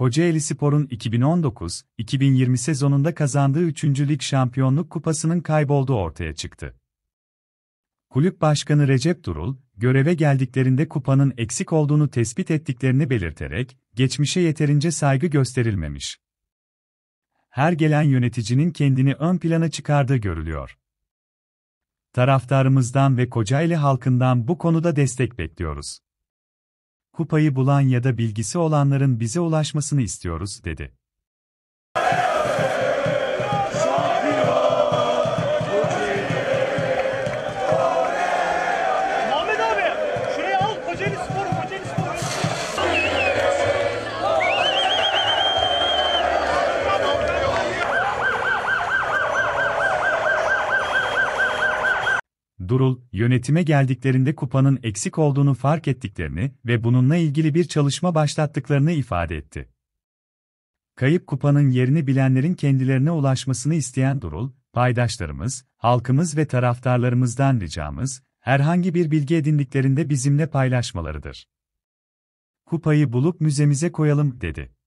Kocaeli Spor'un 2019-2020 sezonunda kazandığı 3. Lig Şampiyonluk Kupası'nın kaybolduğu ortaya çıktı. Kulüp Başkanı Recep Durul, göreve geldiklerinde kupanın eksik olduğunu tespit ettiklerini belirterek, geçmişe yeterince saygı gösterilmemiş. Her gelen yöneticinin kendini ön plana çıkardığı görülüyor. Taraftarımızdan ve Kocaeli halkından bu konuda destek bekliyoruz kupayı bulan ya da bilgisi olanların bize ulaşmasını istiyoruz, dedi. Durul, yönetime geldiklerinde kupanın eksik olduğunu fark ettiklerini ve bununla ilgili bir çalışma başlattıklarını ifade etti. Kayıp kupanın yerini bilenlerin kendilerine ulaşmasını isteyen Durul, paydaşlarımız, halkımız ve taraftarlarımızdan ricamız, herhangi bir bilgi edindiklerinde bizimle paylaşmalarıdır. Kupayı bulup müzemize koyalım, dedi.